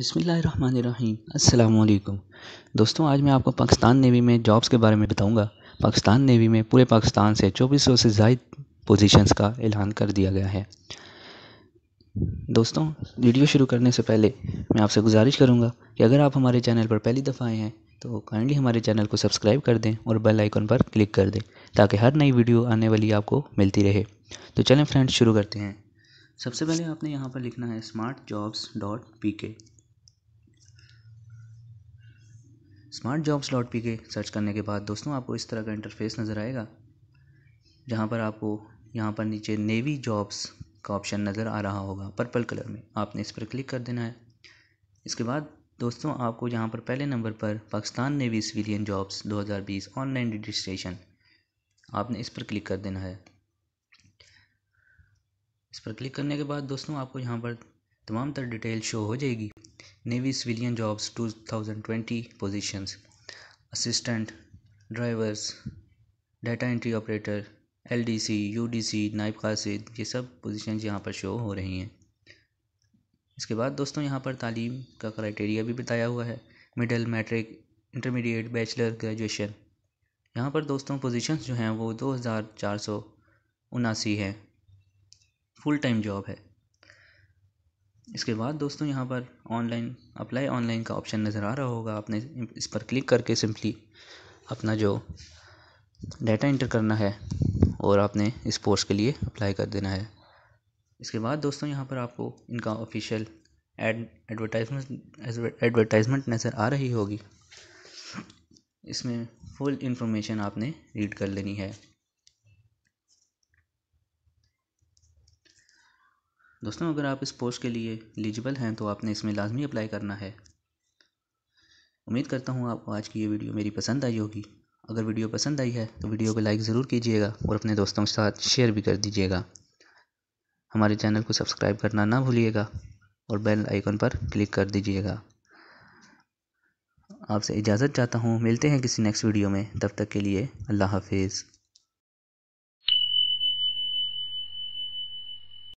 अस्सलाम वालेकुम दोस्तों आज मैं आपको पाकिस्तान नेवी में जॉब्स के बारे में बताऊंगा पाकिस्तान नेवी में पूरे पाकिस्तान से चौबीस सौ से ज़ायद पोजीशंस का ऐलान कर दिया गया है दोस्तों वीडियो शुरू करने से पहले मैं आपसे गुजारिश करूंगा कि अगर आप हमारे चैनल पर पहली दफ़ा आए हैं तो काइंडली हमारे चैनल को सब्सक्राइब कर दें और बेल आइकन पर क्लिक कर दें ताकि हर नई वीडियो आने वाली आपको मिलती रहे तो चलें फ्रेंड्स शुरू करते हैं सबसे पहले आपने यहाँ पर लिखना है smart jobs dot P K smart jobs dot P K search करने के बाद दोस्तों आपको इस तरह का इंटरफेस नज़र आएगा जहाँ पर आपको यहाँ पर नीचे नेवी जॉब्स का ऑप्शन नज़र आ रहा होगा पर्पल कलर में आपने इस पर क्लिक कर देना है इसके बाद दोस्तों आपको यहाँ पर पहले नंबर पर Pakistan navy civilian jobs 2020 online registration आपने इस पर क्लिक कर देना है इस पर क्लिक करने के बाद दोस्तों आपको यहाँ पर तमाम तर डिटेल शो हो जाएगी navy civilian jobs 2020 positions assistant drivers data entry operator L D C U D C नायब कासिद ये सब पोजिशन यहाँ पर शो हो रही हैं इसके बाद दोस्तों यहाँ पर तालीम का क्राइटेरिया भी बताया हुआ है middle matric intermediate bachelor graduation यहाँ पर दोस्तों पोजीशंस जो हैं वो दो हज़ार चार सौ उनासी हैं फुल टाइम जॉब है इसके बाद दोस्तों यहाँ पर ऑनलाइन अप्लाई ऑनलाइन का ऑप्शन नज़र आ रहा होगा आपने इस पर क्लिक करके सिंपली अपना जो डाटा इंटर करना है और आपने इस पोस्ट के लिए अप्लाई कर देना है इसके बाद दोस्तों यहाँ पर आपको इनका ऑफिशियल एड एडवर्टाइजमेंट एडवर्टाइजमेंट नज़र आ रही होगी इसमें फुल इंफॉर्मेशन आपने रीड कर लेनी है दोस्तों अगर आप इस पोस्ट के लिए एलिजिबल हैं तो आपने इसमें लाजमी अप्लाई करना है उम्मीद करता हूँ आपको आज की ये वीडियो मेरी पसंद आई होगी अगर वीडियो पसंद आई है तो वीडियो को लाइक ज़रूर कीजिएगा और अपने दोस्तों के साथ शेयर भी कर दीजिएगा हमारे चैनल को सब्सक्राइब करना ना भूलिएगा और बेल आइकन पर क्लिक कर दीजिएगा आपसे इजाज़त चाहता हूँ मिलते हैं किसी नेक्स्ट वीडियो में तब तक के लिए अल्लाह हाफिज़